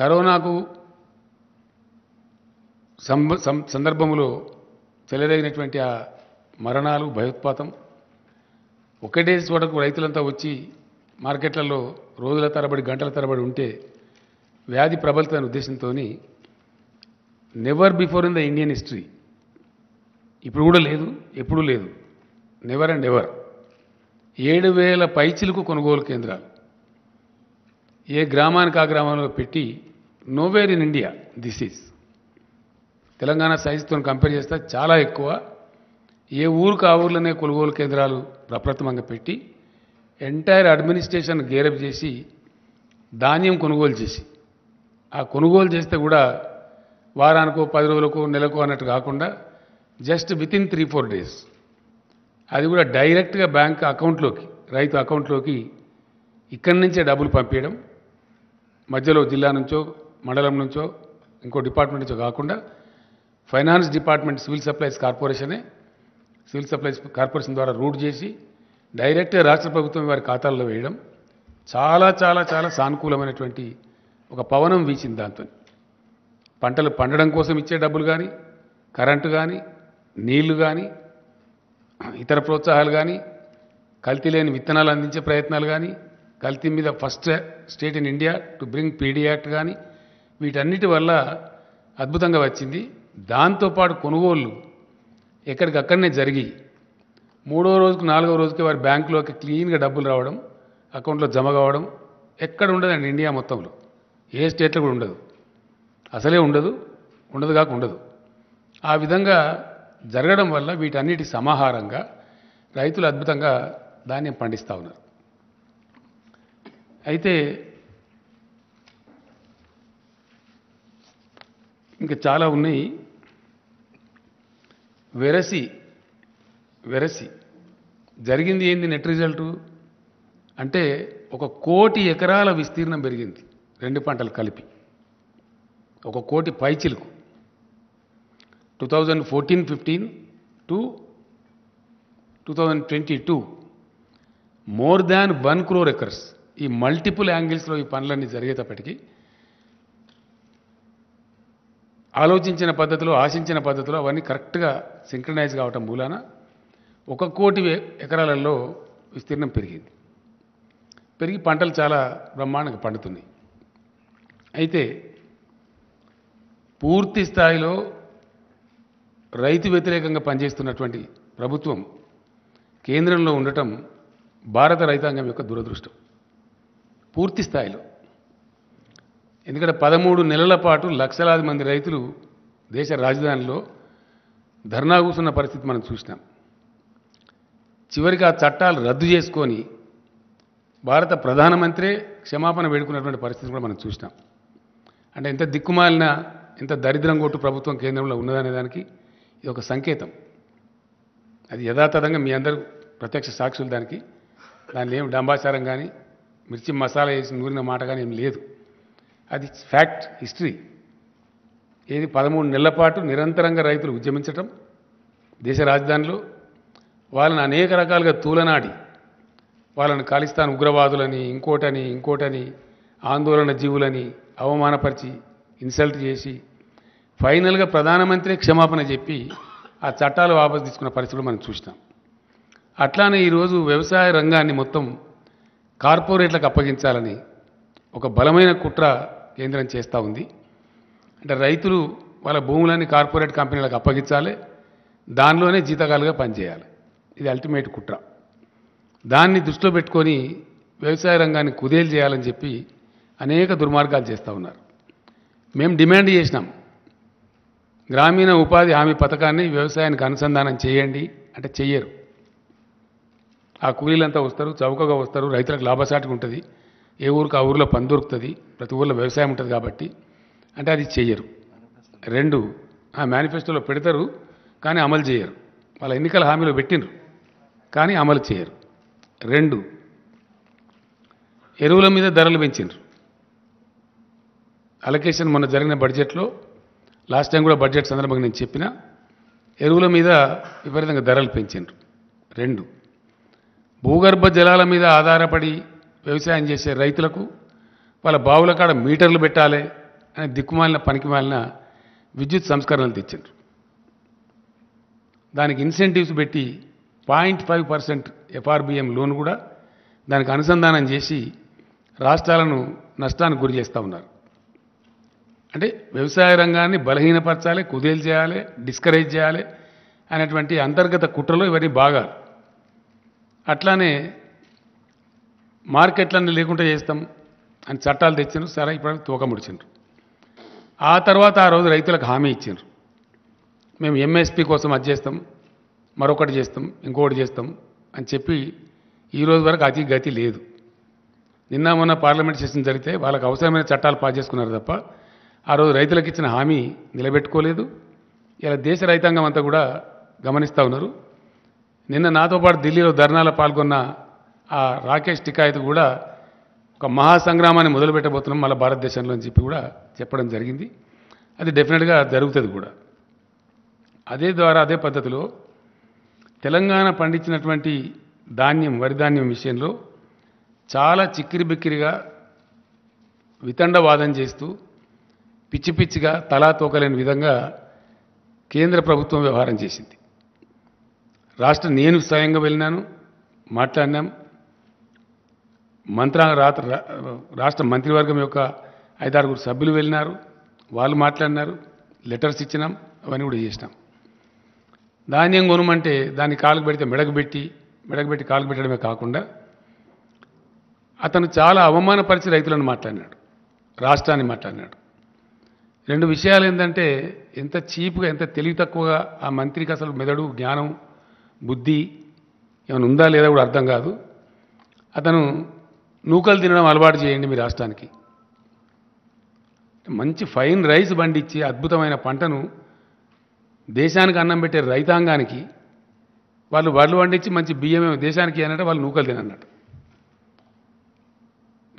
కరోనాకు సందర్భంలో చెలరేగినటువంటి ఆ మరణాలు భయోత్పాతం ఒకటే చోటకు రైతులంతా వచ్చి మార్కెట్లలో రోజుల తరబడి గంటల తరబడి ఉంటే వ్యాధి ప్రబలతని ఉద్దేశంతో never before in the Indian history ఇప్పుడు కూడా లేదు ఎప్పుడూ లేదు నెవర్ అండ్ ఎవర్ ఏడు వేల పైచిలకు కొనుగోలు కేంద్రాలు ఏ గ్రామానికి ఆ గ్రామంలో పెట్టి nowhere in India this is Telangana సైజుతో కంపేర్ చేస్తే చాలా ఎక్కువ ఏ ఊరికి ఆ ఊర్లోనే కొనుగోలు కేంద్రాలు ప్రప్రథమంగా పెట్టి ఎంటైర్ అడ్మినిస్ట్రేషన్ గేరప్ చేసి ధాన్యం కొనుగోలు చేసి ఆ కొనుగోలు చేస్తే కూడా వారానికో పది రోజులకో నెలకో అన్నట్టు కాకుండా just within three four days అది కూడా డైరెక్ట్గా బ్యాంక్ అకౌంట్లోకి రైతు అకౌంట్లోకి ఇక్కడి నుంచే డబ్బులు పంపించడం మధ్యలో జిల్లా నుంచో మండలం నుంచో ఇంకో డిపార్ట్మెంట్ నుంచో కాకుండా ఫైనాన్స్ డిపార్ట్మెంట్ సివిల్ సప్లైస్ కార్పొరేషనే సివిల్ సప్లైస్ కార్పొరేషన్ ద్వారా రూట్ చేసి డైరెక్ట్గా రాష్ట్ర ప్రభుత్వం వారి ఖాతాల్లో వేయడం చాలా చాలా చాలా సానుకూలమైనటువంటి ఒక పవనం వీచింది దాంతో పంటలు పండడం కోసం ఇచ్చే డబ్బులు కానీ కరెంటు కానీ నీళ్లు కానీ ఇతర ప్రోత్సాహాలు కానీ కల్తీ లేని విత్తనాలు అందించే ప్రయత్నాలు కానీ కల్తీ మీద first state in India to bring PD act కానీ వీటన్నిటి వల్ల అద్భుతంగా వచ్చింది దాంతోపాటు కొనుగోళ్ళు ఎక్కడికక్కడనే జరిగి మూడో రోజుకు నాలుగో రోజుకి వారి బ్యాంకులోకి క్లీన్గా డబ్బులు రావడం అకౌంట్లో జమ కావడం ఎక్కడ ఉండదు అండి ఇండియా మొత్తంలో ఏ స్టేట్లో కూడా ఉండదు అసలే ఉండదు ఉండదు కాక ఉండదు ఆ విధంగా జరగడం వల్ల వీటన్నిటి సమాహారంగా రైతులు అద్భుతంగా ధాన్యం పండిస్తూ ఉన్నారు అయితే ఇంకా చాలా ఉన్నాయి వెరసి వెరసి జరిగింది ఏంది నెట్ రిజల్టు అంటే ఒక కోటి ఎకరాల విస్తీర్ణం పెరిగింది రెండు పంటలు కలిపి ఒక కోటి పైచిలకు two thousand fourteen fifteen to two thousand twenty two more than one crore acres ఈ మల్టిపుల్ యాంగిల్స్లో ఈ పనులన్నీ జరిగేటప్పటికీ ఆలోచించిన పద్ధతిలో ఆశించిన పద్ధతిలో అవన్నీ కరెక్ట్గా సింక్రనైజ్ కావటం మూలాన ఒక కోటి ఎకరాలలో విస్తీర్ణం పెరిగింది పెరిగి పంటలు చాలా బ్రహ్మాండంగా పండుతున్నాయి అయితే పూర్తి స్థాయిలో రైతు వ్యతిరేకంగా పనిచేస్తున్నటువంటి ప్రభుత్వం కేంద్రంలో ఉండటం భారత రైతాంగం యొక్క దురదృష్టం పూర్తి స్థాయిలో ఎందుకంటే పదమూడు నెలల పాటు లక్షలాది మంది రైతులు దేశ రాజధానిలో ధర్నా కూర్చున్న పరిస్థితి మనం చూసినాం చివరికి ఆ చట్టాలు రద్దు చేసుకొని భారత ప్రధానమంత్రే క్షమాపణ వేడుకున్నటువంటి పరిస్థితి కూడా మనం చూసినాం అంటే ఎంత దిక్కుమాలిన ఎంత దరిద్రం కొట్టు ప్రభుత్వం కేంద్రంలో ఉన్నదనే దానికి ఇది ఒక సంకేతం అది యథాతథంగా మీ అందరూ ప్రత్యక్ష సాక్షులు దానికి దానిలో ఏం డంబాచారం కానీ మిర్చి మసాలా వేసి నూరిన మాట కానీ ఏం లేదు అది ఫ్యాక్ట్ హిస్టరీ ఏది పదమూడు నెలల పాటు నిరంతరంగా రైతులు ఉద్యమించటం దేశ రాజధానిలో వాళ్ళని అనేక రకాలుగా తూలనాడి వాళ్ళని ఖాళీస్థాన్ ఉగ్రవాదులని ఇంకోటని ఇంకోటని ఆందోళన జీవులని అవమానపరిచి ఇన్సల్ట్ చేసి ఫైనల్గా ప్రధానమంత్రి క్షమాపణ చెప్పి ఆ చట్టాలు వాపసు తీసుకున్న పరిస్థితులు మనం చూసినాం అట్లానే ఈరోజు వ్యవసాయ రంగాన్ని మొత్తం కార్పొరేట్లకు అప్పగించాలని ఒక బలమైన కుట్ర కేంద్రం చేస్తూ ఉంది అంటే రైతులు వాళ్ళ భూములని కార్పొరేట్ కంపెనీలకు అప్పగించాలి దానిలోనే జీతకాలుగా పనిచేయాలి ఇది అల్టిమేట్ కుట్ర దాన్ని దృష్టిలో పెట్టుకొని వ్యవసాయ రంగాన్ని కుదేలు చేయాలని చెప్పి అనేక దుర్మార్గాలు చేస్తూ ఉన్నారు మేము డిమాండ్ చేసినాం గ్రామీణ ఉపాధి హామీ పథకాన్ని వ్యవసాయానికి అనుసంధానం చేయండి అంటే చెయ్యరు ఆ కూలీలంతా వస్తారు చౌకగా వస్తారు రైతులకు లాభసాటిగా ఉంటుంది ఏ ఊరికి ఆ ఊరిలో పని దొరుకుతుంది ప్రతి ఊరిలో వ్యవసాయం ఉంటుంది కాబట్టి అంటే అది చెయ్యరు రెండు ఆ మేనిఫెస్టోలో పెడతారు కానీ అమలు చేయరు వాళ్ళ ఎన్నికల హామీలో పెట్టినరు కానీ అమలు చేయరు రెండు ఎరువుల మీద ధరలు పెంచినరు అలొకేషన్ మొన్న జరిగిన బడ్జెట్లో లాస్ట్ టైం కూడా బడ్జెట్ సందర్భంగా నేను చెప్పిన ఎరువుల మీద విపరీతంగా ధరలు పెంచిండ్రు రెండు భూగర్భ జలాల మీద ఆధారపడి వ్యవసాయం చేసే రైతులకు వాళ్ళ బావుల కాడ మీటర్లు పెట్టాలి అనే దిక్కుమాలిన పనికిమాలిన విద్యుత్ సంస్కరణలు తెచ్చిండ్రు దానికి ఇన్సెంటివ్స్ పెట్టి point five percent FRBM loan కూడా దానికి అనుసంధానం చేసి రాష్ట్రాలను నష్టానికి గురి చేస్తూ ఉన్నారు అంటే వ్యవసాయ రంగాన్ని బలహీనపరచాలి కుదేలు చేయాలి డిస్కరేజ్ చేయాలి అనేటువంటి అంతర్గత కుట్రలో ఇవన్నీ బాగా అట్లానే మార్కెట్లన్నీ లేకుండా చేస్తాం అని చట్టాలు తెచ్చిండ్రు సరే ఇప్పుడు తూకం ముడిచిండ్రు ఆ తర్వాత ఆ రోజు రైతులకు హామీ ఇచ్చిండ్రు మేము ఎంఎస్పి కోసం అది చేస్తాం మరొకటి చేస్తాం ఇంకొకటి చేస్తాం అని చెప్పి ఈ రోజు వరకు అతి గతి లేదు నిన్న మొన్న పార్లమెంట్ సెషన్ జరిగితే వాళ్ళకి అవసరమైన చట్టాలు పాస్ చేసుకున్నారు తప్ప ఆ రోజు రైతులకు ఇచ్చిన హామీ నిలబెట్టుకోలేదు ఇలా దేశ రైతాంగం అంతా కూడా గమనిస్తూ ఉన్నారు నిన్న నాతో పాటు ఢిల్లీలో ధర్నాలో పాల్గొన్న ఆ రాకేష్ టికాయత్ కూడా ఒక మహాసంగ్రామాన్ని మొదలుపెట్టబోతున్నాం మళ్ళీ భారతదేశంలో అని చెప్పి కూడా చెప్పడం జరిగింది అది డెఫినెట్గా జరుగుతుంది కూడా అదే ద్వారా అదే పద్ధతిలో తెలంగాణ పండించినటువంటి ధాన్యం వరి ధాన్యం విషయంలో చాలా చిక్కిరి బిక్కిరిగా వితండవాదం చేస్తూ పిచ్చి పిచ్చిగా తలా తోకలేని విధంగా కేంద్ర ప్రభుత్వం వ్యవహారం చేసింది రాష్ట్ర నేను స్వయంగా వెళ్ళినాను మాట్లాడినాం మంత్రాంగ రాత్ర రాష్ట్ర మంత్రివర్గం యొక్క ఐదారుగురు సభ్యులు వెళ్ళినారు వాళ్ళు మాట్లాడినారు లెటర్స్ ఇచ్చినాం అవన్నీ కూడా చేసినాం ధాన్యం కొనమంటే దాన్ని కాలుకు పెడితే మెడగబెట్టి మెడగబెట్టి కాలు పెట్టడమే కాకుండా అతను చాలా అవమానపరిచి రైతులను మాట్లాడినాడు రాష్ట్రాన్ని మాట్లాడినాడు రెండు విషయాలు ఏంటంటే ఎంత చీప్గా ఎంత తెలివి తక్కువగా ఆ మంత్రికి అసలు మెదడు జ్ఞానం బుద్ధి ఏమైనా ఉందా లేదా కూడా అర్థం కాదు అతను నూకలు తినడం అలవాటు చేయండి మీ రాష్ట్రానికి మంచి ఫైన్ రైస్ పండించి అద్భుతమైన పంటను దేశానికి అన్నం పెట్టే రైతాంగానికి వాళ్ళు వడ్లు పండించి మంచి బియ్యం దేశానికి అన్నట్టు వాళ్ళు నూకలు తినన్నట్టు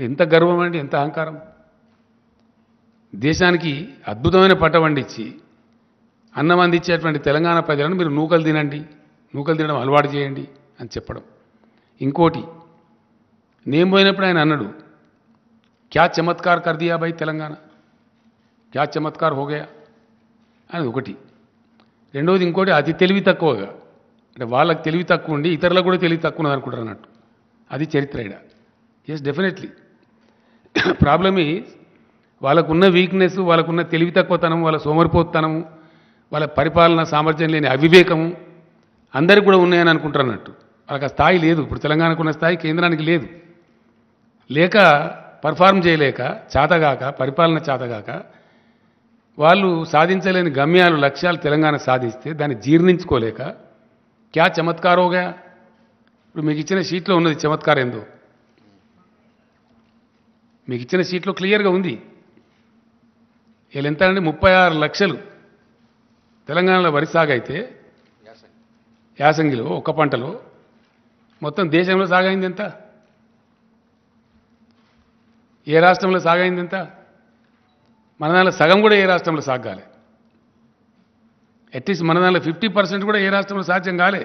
ఎంత గర్వం అండి ఎంత అహంకారం దేశానికి అద్భుతమైన పంట పండించి అన్నం అందించేటువంటి తెలంగాణ ప్రజలను మీరు నూకలు తినండి నూకలు తినడం అలవాటు చేయండి అని చెప్పడం ఇంకోటి నేను పోయినప్పుడు ఆయన అన్నాడు క్యా చమత్కార్ కర్దియా బై తెలంగాణ క్యా చమత్కార్ హోగయా అనేది ఒకటి రెండవది ఇంకోటి అతి తెలివి తక్కువగా అంటే వాళ్ళకి తెలివి తక్కువ ఉండి ఇతరులకు కూడా తెలివి తక్కువ ఉన్నది అనుకుంటారు అన్నట్టు అది చరిత్ర ఇడ ఎస్ డెఫినెట్లీ ప్రాబ్లమ్ ఈ వాళ్ళకున్న వీక్నెస్ వాళ్ళకున్న తెలివి తక్కువతనం వాళ్ళ సోమరిపోతనము వాళ్ళ పరిపాలన సామర్థ్యం లేని అవివేకము అందరికి కూడా ఉన్నాయని అనుకుంటారు అన్నట్టు వాళ్ళకి ఆ స్థాయి లేదు ఇప్పుడు తెలంగాణకు ఉన్న స్థాయి కేంద్రానికి లేదు లేక పర్ఫార్మ్ చేయలేక చేతగాక పరిపాలన చేతగాక వాళ్ళు సాధించలేని గమ్యాలు లక్ష్యాలు తెలంగాణ సాధిస్తే దాన్ని జీర్ణించుకోలేక క్యా చమత్కారోగా ఇప్పుడు మీకు ఇచ్చిన షీట్లో ఉన్నది చమత్కారం ఏందో మీకు ఇచ్చిన షీట్లో క్లియర్గా ఉంది వీళ్ళు ఎంత ముప్పై ఆరు లక్షలు తెలంగాణలో వరి సాగైతే యాసంగిలో ఒక్క పంటలో మొత్తం దేశంలో సాగైంది ఎంత ఏ రాష్ట్రంలో సాగైంది ఇంత మన సగం కూడా ఏ రాష్ట్రంలో సాగాలి అట్లీస్ట్ మన దాంట్లో ఫిఫ్టీ పర్సెంట్ కూడా ఏ రాష్ట్రంలో సాధ్యం కాలే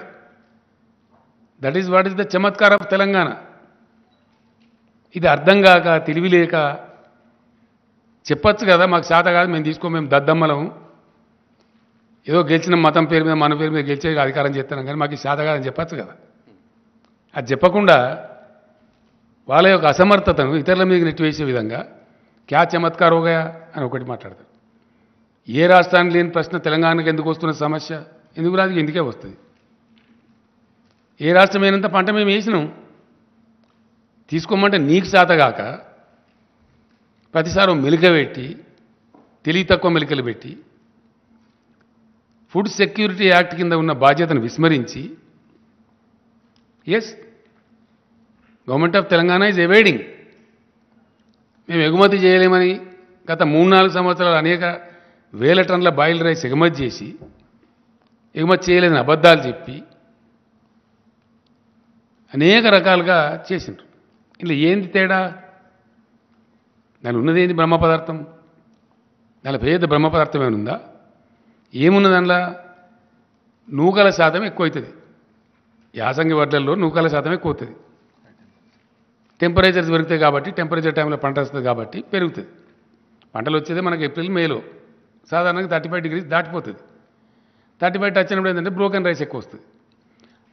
that is what is the చమత్కార్ ఆఫ్ తెలంగాణ ఇది అర్థం కాక తెలివి లేక చెప్పచ్చు కదా మాకు శాత కాదు మేము తీసుకో మేము దద్దమ్మలం ఏదో గెలిచిన మతం పేరు మీద మన పేరు మీద గెలిచే అధికారం చేస్తాను కానీ మాకు శాత కాదని చెప్పచ్చు కదా అది చెప్పకుండా వాళ్ళ యొక్క అసమర్థతను ఇతరుల మీద నెట్టివేసే విధంగా క్యా చమత్కార్ హోగా అని ఒకటి మాట్లాడతారు ఏ రాష్ట్రానికి లేని ప్రశ్న తెలంగాణకు ఎందుకు వస్తున్న సమస్య ఎందుకు రాదు ఎందుకే వస్తుంది ఏ రాష్ట్రమైనంత పంట మేము వేసినాం తీసుకోమంటే నీకు శాతగాక ప్రతిసారి పెట్టి తెలివి తక్కువ మెలికలు పెట్టి ఫుడ్ సెక్యూరిటీ యాక్ట్ కింద ఉన్న బాధ్యతను విస్మరించి as government of Telangana is evading మేము ఎగుమతి చేయలేమని గత మూడు నాలుగు సంవత్సరాలు అనేక వేల టన్నుల బాయిల్ రైస్ ఎగుమతి చేసి ఎగుమతి చేయలేదని అబద్ధాలు చెప్పి అనేక రకాలుగా చేసిండ్రు ఇలా ఏంది తేడా దాని ఉన్నది ఏంది బ్రహ్మ పదార్థం దాని పేద బ్రహ్మ పదార్థం ఏమనుందా ఏమున్న దానిలో నూకల శాతం ఎక్కువ అవుతుంది యాసంగి వడ్లల్లో నూకల శాతం ఎక్కువ అవుతుంది టెంపరేచర్స్ పెరుగుతాయి కాబట్టి టెంపరేచర్ టైంలో పంట వస్తుంది కాబట్టి పెరుగుతుంది పంటలు వచ్చేది మనకి ఏప్రిల్ మేలో సాధారణంగా థర్టీ ఫైవ్ డిగ్రీస్ దాటిపోతుంది థర్టీ ఫైవ్ టచ్ అయినప్పుడు ఏంటంటే బ్రోకెన్ రైస్ ఎక్కువ వస్తుంది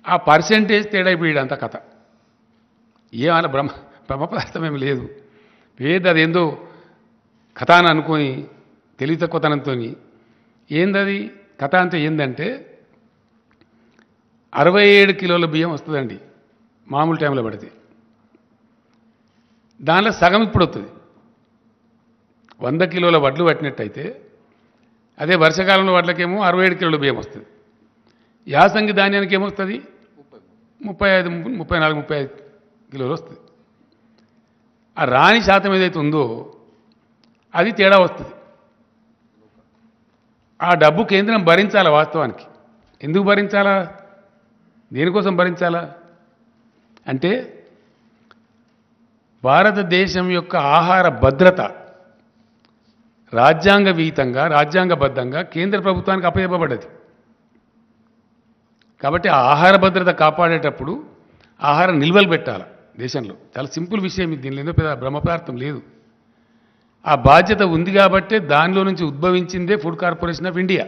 ఆ పర్సెంటేజ్ తేడా అయిపోయాడు అంత కథ ఏమైనా బ్రహ్మ బ్రహ్మ పదార్థం ఏమి లేదు అది ఏందో కథ అని అనుకొని తెలివి తక్కువతనంతో ఏందది కథ అంతా ఏందంటే అరవై ఏడు కిలోల బియ్యం వస్తుందండి మామూలు టైంలో పడితే దానిలో సగం ఇప్పుడు వస్తుంది వంద కిలోల వడ్లు పట్టినట్టయితే అదే వర్షాకాలంలో వడ్లకేమో అరవై ఏడు కిలోల బియ్యం వస్తుంది యాసంగి ధాన్యానికి ఏమొస్తుంది ముప్పై ఐదు ముప్పై నాలుగు ముప్పై ఐదు కిలోలు వస్తుంది ఆ రాణి శాతం ఏదైతే ఉందో అది తేడా వస్తుంది ఆ డబ్బు కేంద్రం భరించాలా వాస్తవానికి ఎందుకు భరించాలా దేనికోసం భరించాలా అంటే భారతదేశం యొక్క ఆహార భద్రత రాజ్యాంగ వీతంగా రాజ్యాంగబద్ధంగా కేంద్ర ప్రభుత్వానికి అప్పచెప్పబడ్డది కాబట్టి ఆ ఆహార భద్రత కాపాడేటప్పుడు ఆహార నిల్వలు పెట్టాలి దేశంలో చాలా సింపుల్ విషయం ఇది దీనిలో పెద్ద బ్రహ్మపదార్థం లేదు ఆ బాధ్యత ఉంది కాబట్టే దానిలో నుంచి ఉద్భవించిందే ఫుడ్ కార్పొరేషన్ ఆఫ్ ఇండియా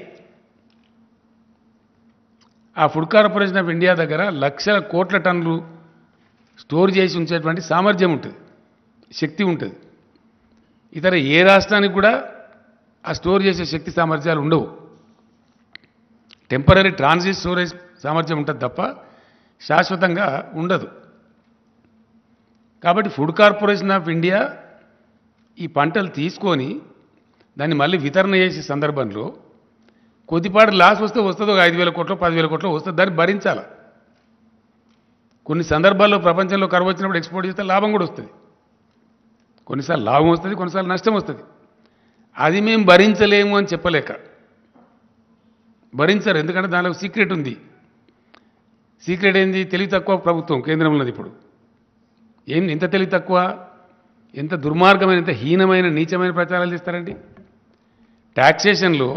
ఆ ఫుడ్ కార్పొరేషన్ ఆఫ్ ఇండియా దగ్గర లక్షల కోట్ల టన్నులు స్టోర్ చేసి ఉంచేటువంటి సామర్థ్యం ఉంటుంది శక్తి ఉంటుంది ఇతర ఏ రాష్ట్రానికి కూడా ఆ స్టోర్ చేసే శక్తి సామర్థ్యాలు ఉండవు టెంపరీ ట్రాన్సిట్ స్టోరేజ్ సామర్థ్యం ఉంటుంది తప్ప శాశ్వతంగా ఉండదు కాబట్టి ఫుడ్ కార్పొరేషన్ ఆఫ్ ఇండియా ఈ పంటలు తీసుకొని దాన్ని మళ్ళీ వితరణ చేసే సందర్భంలో కొద్దిపాటి లాస్ వస్తే వస్తుంది ఒక ఐదు వేల కోట్లు పదివేల కోట్లు వస్తుంది దాన్ని భరించాలి కొన్ని సందర్భాల్లో ప్రపంచంలో కరువు వచ్చినప్పుడు ఎక్స్పోర్ట్ చేస్తే లాభం కూడా వస్తుంది కొన్నిసార్లు లాభం వస్తుంది కొన్నిసార్లు నష్టం వస్తుంది అది మేము భరించలేము అని చెప్పలేక భరించరు ఎందుకంటే దానిలో సీక్రెట్ ఉంది సీక్రెట్ ఏంది తెలివి తక్కువ ప్రభుత్వం కేంద్రంలోది ఇప్పుడు ఏం ఎంత తెలివి తక్కువ ఎంత దుర్మార్గమైన ఎంత హీనమైన నీచమైన ప్రచారాలు చేస్తారండి ట్యాక్సేషన్లో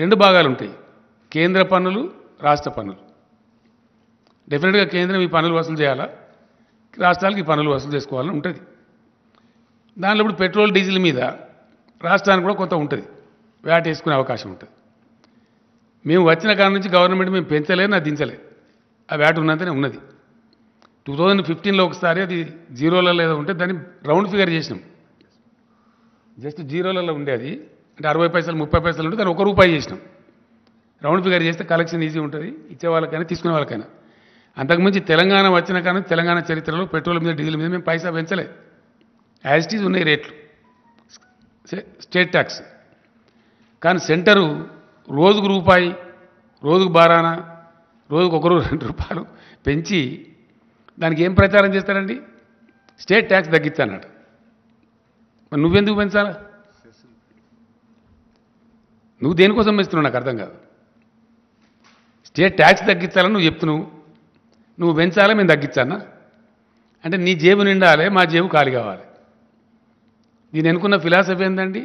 రెండు భాగాలు ఉంటాయి కేంద్ర పన్నులు రాష్ట్ర పన్నులు డెఫినెట్గా కేంద్రం ఈ పనులు వసూలు చేయాలా రాష్ట్రాలకు ఈ పనులు వసూలు చేసుకోవాలని ఉంటుంది దానిలో ఇప్పుడు పెట్రోల్ డీజిల్ మీద రాష్ట్రానికి కూడా కొంత ఉంటుంది వ్యాట్ వేసుకునే అవకాశం ఉంటుంది మేము వచ్చిన కాడ నుంచి గవర్నమెంట్ మేము పెంచలే నా దించలే ఆ వ్యాట్ ఉన్నంతనే ఉన్నది టూ థౌజండ్ ఫిఫ్టీన్లో ఒకసారి అది జీరోలలో ఏదో ఉంటే దాన్ని రౌండ్ ఫిగర్ చేసినాం జస్ట్ జీరోలలో ఉండేది అంటే అరవై పైసలు ముప్పై పైసలు ఉంటే దాన్ని ఒక రూపాయి చేసినాం రౌండ్ ఫిగర్ చేస్తే కలెక్షన్ ఈజీ ఉంటుంది ఇచ్చే వాళ్ళకైనా తీసుకునే వాళ్ళకైనా అంతకుమించి తెలంగాణ వచ్చిన కానీ తెలంగాణ చరిత్రలో పెట్రోల్ మీద డీజిల్ మీద మేము పైసా పెంచలేదు యాజ్ ఇట్ ఈజ్ ఉన్నాయి రేట్లు స్టేట్ ట్యాక్స్ కానీ సెంటరు రోజుకు రూపాయి రోజుకు బారాన రోజుకు ఒకరు రెండు రూపాయలు పెంచి దానికి ఏం ప్రచారం చేస్తారండి స్టేట్ ట్యాక్స్ తగ్గిస్తానట మరి నువ్వెందుకు పెంచాలా నువ్వు దేనికోసం పెంచుతున్నావు నాకు అర్థం కాదు స్టేట్ ట్యాక్స్ తగ్గించాలని నువ్వు చెప్తున్నావు నువ్వు పెంచాలా మేము తగ్గించానా అంటే నీ జేబు నిండాలి మా జేబు ఖాళీ కావాలి నేను అనుకున్న ఫిలాసఫీ ఏంటండి